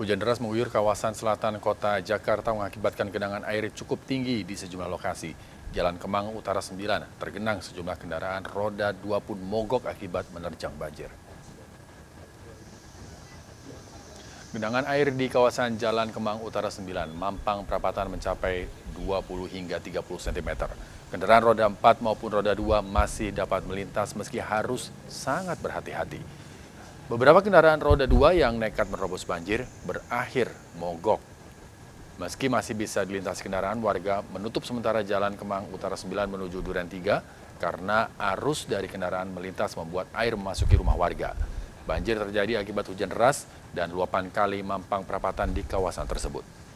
Hujan deras mengguyur kawasan selatan kota Jakarta mengakibatkan genangan air cukup tinggi di sejumlah lokasi. Jalan Kemang Utara 9 tergenang sejumlah kendaraan roda 2 pun mogok akibat menerjang banjir. Genangan air di kawasan Jalan Kemang Utara 9 Mampang perapatan mencapai 20 hingga 30 cm. Kendaraan roda 4 maupun roda 2 masih dapat melintas meski harus sangat berhati-hati. Beberapa kendaraan roda dua yang nekat menerobos banjir berakhir mogok. Meski masih bisa dilintasi kendaraan, warga menutup sementara jalan Kemang Utara 9 menuju Duren 3 karena arus dari kendaraan melintas membuat air memasuki rumah warga. Banjir terjadi akibat hujan deras dan luapan kali Mampang Perapatan di kawasan tersebut.